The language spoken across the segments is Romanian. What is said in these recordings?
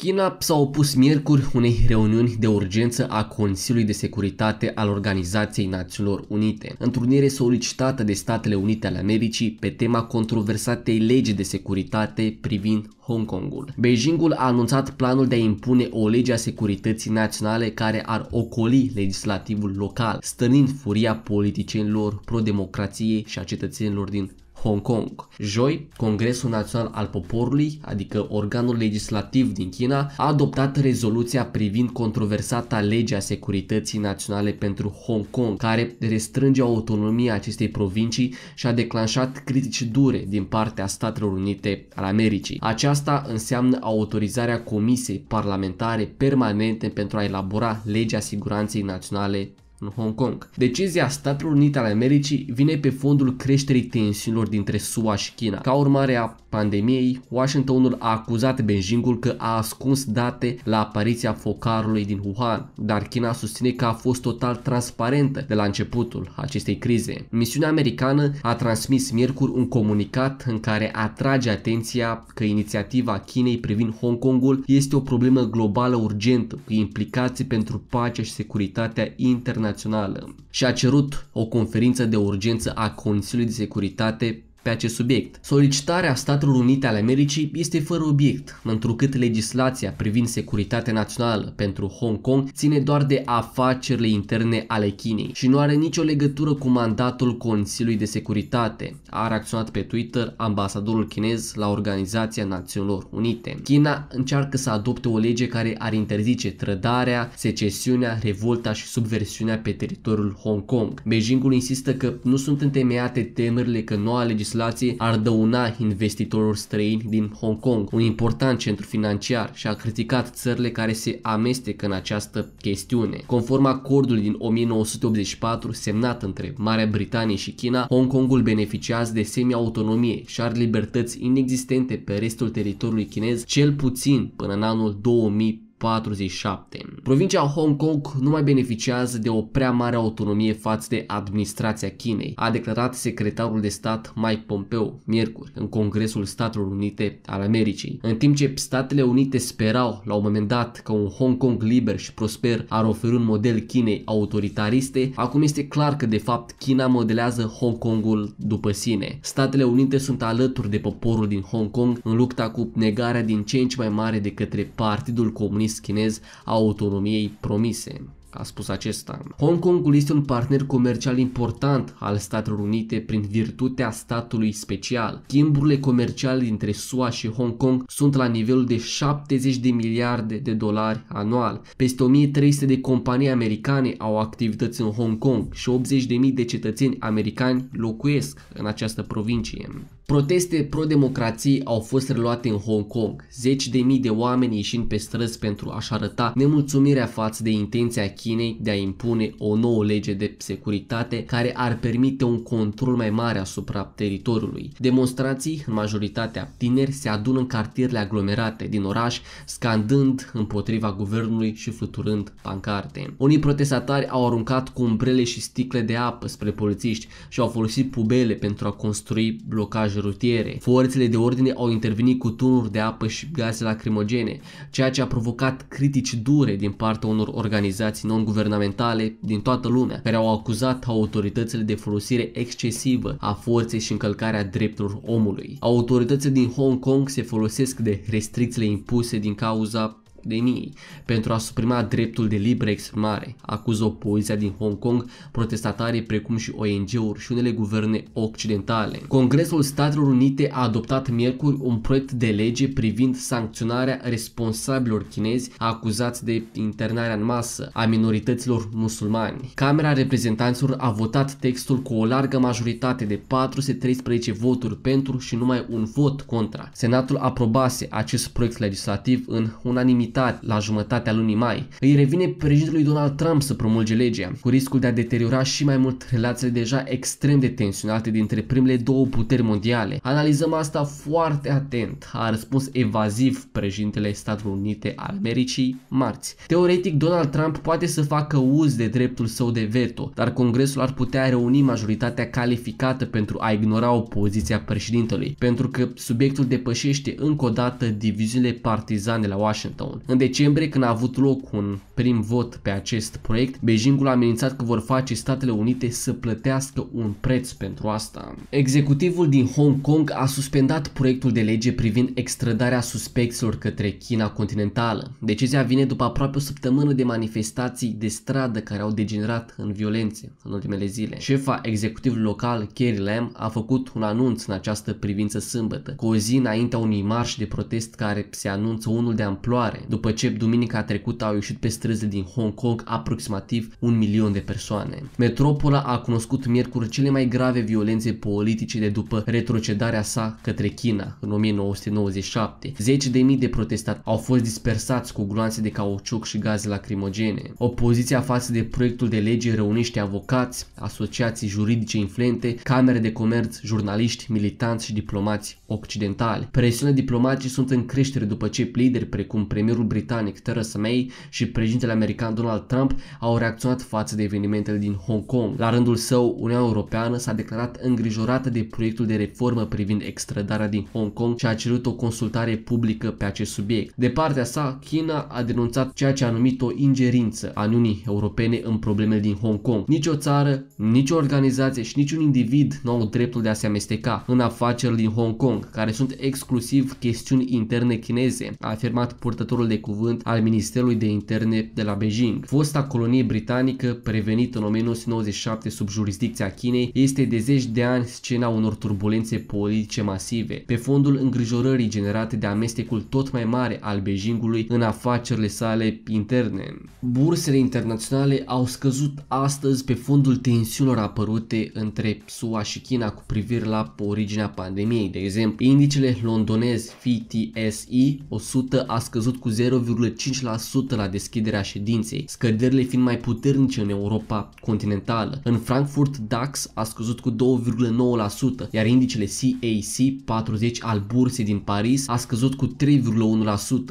China s-a opus miercuri unei reuniuni de urgență a Consiliului de Securitate al Organizației Națiunilor Unite, întrunire solicitată de Statele Unite ale Americii pe tema controversatei legi de securitate privind Hong Kongul. Beijingul a anunțat planul de a impune o lege a securității naționale care ar ocoli legislativul local, stănind furia politicienilor pro-democrație și a cetățenilor din Hong Kong. Joi, Congresul Național al Poporului, adică organul legislativ din China, a adoptat rezoluția privind controversata legea securității naționale pentru Hong Kong, care restrânge autonomia acestei provincii și a declanșat critici dure din partea Statelor Unite ale Americii. Aceasta înseamnă autorizarea Comisiei Parlamentare Permanente pentru a elabora legea siguranței naționale în Hong Kong. Decizia Statelor Unite ale Americii vine pe fondul creșterii tensiunilor dintre SUA și China, ca urmare a pandemiei, Washingtonul a acuzat Beijingul că a ascuns date la apariția focarului din Wuhan, dar China susține că a fost total transparentă de la începutul acestei crize. Misiunea americană a transmis miercuri un comunicat în care atrage atenția că inițiativa Chinei privind Hong Kongul este o problemă globală urgentă cu implicații pentru pacea și securitatea internațională și a cerut o conferință de urgență a Consiliului de Securitate pe acest subiect. Solicitarea Statelor Unite ale Americii este fără obiect, întrucât legislația privind securitatea națională pentru Hong Kong ține doar de afacerile interne ale Chinei și nu are nicio legătură cu mandatul Consiliului de Securitate, a reacționat pe Twitter ambasadorul chinez la Organizația Națiunilor Unite. China încearcă să adopte o lege care ar interzice trădarea, secesiunea, revolta și subversiunea pe teritoriul Hong Kong. Beijingul insistă că nu sunt întemeiate temerile că noua legislație legislație ar dăuna investitorilor străini din Hong Kong, un important centru financiar și a criticat țările care se amestecă în această chestiune. Conform acordului din 1984 semnat între Marea Britanie și China, Hong Kongul beneficiază de semi-autonomie și are libertăți inexistente pe restul teritoriului chinez cel puțin până în anul 2000 47. Provincia Hong Kong nu mai beneficiază de o prea mare autonomie față de administrația Chinei, a declarat secretarul de stat Mike Pompeo miercuri în Congresul Statelor Unite al Americii. În timp ce Statele Unite sperau la un moment dat că un Hong Kong liber și prosper ar oferi un model Chinei autoritariste, acum este clar că de fapt China modelează Hong Kongul după sine. Statele Unite sunt alături de poporul din Hong Kong în lupta cu negarea din ce în ce mai mare de către Partidul Comunist comunist chinez a autonomiei promise a spus acesta. Hong Kongul este un partener comercial important al Statelor Unite prin virtutea statului special. Schimburile comerciale dintre SUA și Hong Kong sunt la nivelul de 70 de miliarde de dolari anual. Peste 1300 de companii americane au activități în Hong Kong și 80.000 de cetățeni americani locuiesc în această provincie. Proteste pro-democrații au fost reluate în Hong Kong, zeci de mii de oameni ieșind pe străzi pentru a-și arăta nemulțumirea față de intenția Chinei Chinei de a impune o nouă lege de securitate care ar permite un control mai mare asupra teritoriului. Demonstrații, în majoritatea tineri, se adună în cartierele aglomerate din oraș, scandând împotriva guvernului și fluturând pancarte. Unii protestatari au aruncat cu umbrele și sticle de apă spre polițiști și au folosit pubele pentru a construi blocaje rutiere. Forțele de ordine au intervenit cu tunuri de apă și gaze lacrimogene, ceea ce a provocat critici dure din partea unor organizații non-guvernamentale din toată lumea, care au acuzat autoritățile de folosire excesivă a forței și încălcarea drepturilor omului. Autoritățile din Hong Kong se folosesc de restricțiile impuse din cauza cetățeniei pentru a suprima dreptul de liberă exprimare, acuză opoziția din Hong Kong, protestatarii precum și ONG-uri și unele guverne occidentale. Congresul Statelor Unite a adoptat miercuri un proiect de lege privind sancționarea responsabilor chinezi acuzați de internarea în masă a minorităților musulmani. Camera Reprezentanților a votat textul cu o largă majoritate de 413 voturi pentru și numai un vot contra. Senatul aprobase acest proiect legislativ în unanimitate stat la jumătatea lunii mai. Îi revine președintelui Donald Trump să promulge legea, cu riscul de a deteriora și mai mult relațiile deja extrem de tensionate dintre primele două puteri mondiale. Analizăm asta foarte atent, a răspuns evaziv președintele Statelor Unite al Americii marți. Teoretic, Donald Trump poate să facă uz de dreptul său de veto, dar Congresul ar putea reuni majoritatea calificată pentru a ignora opoziția președintelui, pentru că subiectul depășește încă o dată diviziunile partizane la Washington. Iran. În decembrie, când a avut loc un prim vot pe acest proiect, Beijingul a amenințat că vor face Statele Unite să plătească un preț pentru asta. Executivul din Hong Kong a suspendat proiectul de lege privind extradarea suspecților către China continentală. Decizia vine după aproape o săptămână de manifestații de stradă care au degenerat în violențe în ultimele zile. Șefa executivului local, Carrie Lam, a făcut un anunț în această privință sâmbătă, cu o zi înaintea unui marș de protest care se anunță unul de amploare după ce duminica trecută au ieșit pe străzi din Hong Kong aproximativ un milion de persoane. Metropola a cunoscut miercuri cele mai grave violențe politice de după retrocedarea sa către China în 1997. Zeci de mii de protestat au fost dispersați cu gloanțe de cauciuc și gaze lacrimogene. Opoziția față de proiectul de lege reunește avocați, asociații juridice influente, camere de comerț, jurnaliști, militanți și diplomați occidentale. Presiunea diplomatice sunt în creștere după ce lideri precum premierul britanic Theresa May și președintele american Donald Trump au reacționat față de evenimentele din Hong Kong. La rândul său, Uniunea Europeană s-a declarat îngrijorată de proiectul de reformă privind extradarea din Hong Kong și a cerut o consultare publică pe acest subiect. De partea sa, China a denunțat ceea ce a numit o ingerință a Uniunii Europene în problemele din Hong Kong. Nici o țară, nici o organizație și niciun individ nu au dreptul de a se amesteca în afaceri din Hong Kong Wang, care sunt exclusiv chestiuni interne chineze, a afirmat purtătorul de cuvânt al Ministerului de Interne de la Beijing. Fosta colonie britanică, prevenită în 1997 sub jurisdicția Chinei, este de zeci de ani scena unor turbulențe politice masive, pe fondul îngrijorării generate de amestecul tot mai mare al Beijingului în afacerile sale interne. Bursele internaționale au scăzut astăzi pe fondul tensiunilor apărute între SUA și China cu privire la originea pandemiei, de exemplu exemplu, indicele londonez FTSE 100 a scăzut cu 0,5% la deschiderea ședinței, scăderile fiind mai puternice în Europa continentală. În Frankfurt, DAX a scăzut cu 2,9%, iar indicele CAC 40 al bursei din Paris a scăzut cu 3,1%.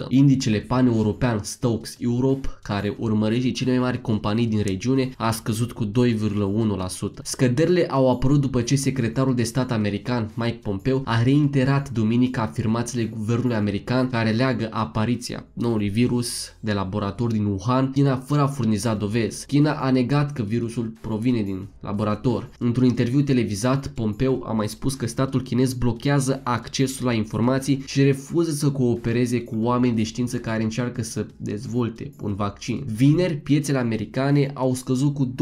Indicele pan-european Stocks Europe, care urmărește cele mai mari companii din regiune, a scăzut cu 2,1%. Scăderile au apărut după ce secretarul de stat american Mike Pompeo a reinventat reiterat duminică afirmațiile guvernului american care leagă apariția noului virus de laborator din Wuhan, China fără a furniza dovezi. China a negat că virusul provine din laborator. Într-un interviu televizat, Pompeu a mai spus că statul chinez blochează accesul la informații și refuză să coopereze cu oameni de știință care încearcă să dezvolte un vaccin. Vineri, piețele americane au scăzut cu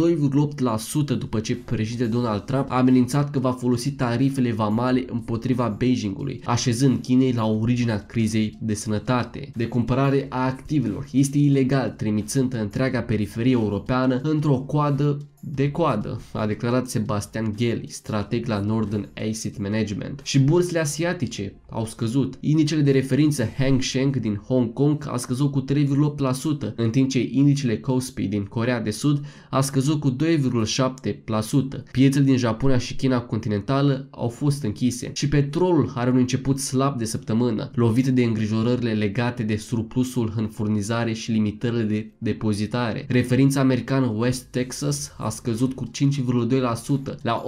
2,8% după ce președintele Donald Trump a amenințat că va folosi tarifele vamale împotriva Beijing Beijingului, așezând Chinei la originea crizei de sănătate, de cumpărare a activelor. Este ilegal, trimițând întreaga periferie europeană într-o coadă de coadă, a declarat Sebastian Gheli, strateg la Northern Asset Management. Și bursele asiatice au scăzut. Indicele de referință Hang Seng din Hong Kong a scăzut cu 3,8%, în timp ce indicele Kospi din Corea de Sud a scăzut cu 2,7%. Piețele din Japonia și China continentală au fost închise și petrolul are un început slab de săptămână, lovit de îngrijorările legate de surplusul în furnizare și limitările de depozitare. Referința americană West Texas a scăzut cu 5,2% la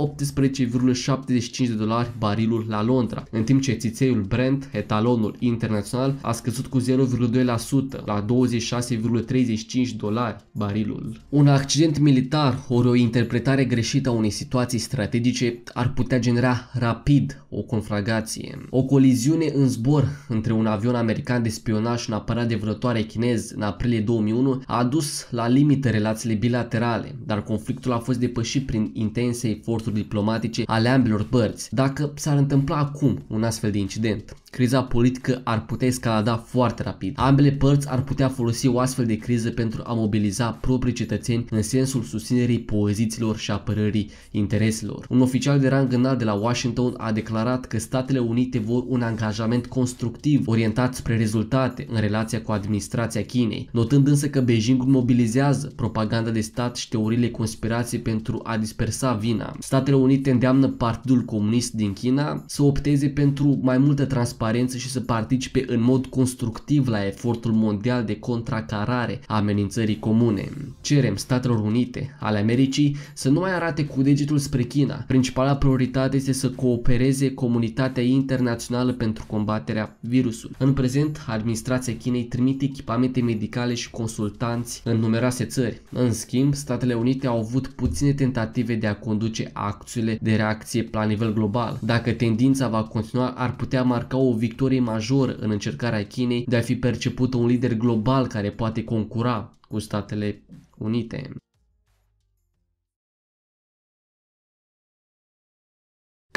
18,75 de dolari barilul la Londra, în timp ce țițeiul Brent, etalonul internațional, a scăzut cu 0,2% la 26,35 dolari barilul. Un accident militar ori o interpretare greșită a unei situații strategice ar putea genera rapid o conflagrație. O coliziune în zbor între un avion american de spionaj și un aparat de vânătoare chinez în aprilie 2001 a adus la limită relațiile bilaterale, dar conflictul conflictul a fost depășit prin intense eforturi diplomatice ale ambelor părți. Dacă s-ar întâmpla acum un astfel de incident, criza politică ar putea escalada foarte rapid. Ambele părți ar putea folosi o astfel de criză pentru a mobiliza proprii cetățeni în sensul susținerii pozițiilor și apărării intereselor. Un oficial de rang înalt de la Washington a declarat că Statele Unite vor un angajament constructiv orientat spre rezultate în relația cu administrația Chinei, notând însă că Beijingul mobilizează propaganda de stat și teoriile conspirației conspirație pentru a dispersa vina. Statele Unite îndeamnă Partidul Comunist din China să opteze pentru mai multă transparență și să participe în mod constructiv la efortul mondial de contracarare a amenințării comune. Cerem Statelor Unite ale Americii să nu mai arate cu degetul spre China. Principala prioritate este să coopereze comunitatea internațională pentru combaterea virusului. În prezent, administrația Chinei trimite echipamente medicale și consultanți în numeroase țări. În schimb, Statele Unite au avut puține tentative de a conduce acțiile de reacție la nivel global. Dacă tendința va continua, ar putea marca o victorie majoră în încercarea Chinei de a fi percepută un lider global care poate concura cu Statele Unite.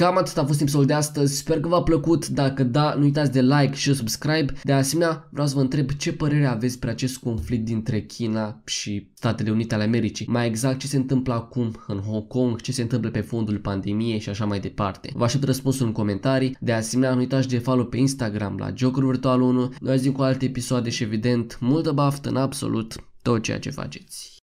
Cam atât a fost episodul de astăzi, sper că v-a plăcut, dacă da, nu uitați de like și subscribe. De asemenea, vreau să vă întreb ce părere aveți pe acest conflict dintre China și Statele Unite ale Americii. Mai exact ce se întâmplă acum în Hong Kong, ce se întâmplă pe fondul pandemiei și așa mai departe. Vă aștept răspunsul în comentarii. De asemenea, nu uitați de follow pe Instagram la Joker Virtual 1. Noi azi cu alte episoade și evident, multă baftă în absolut tot ceea ce faceți.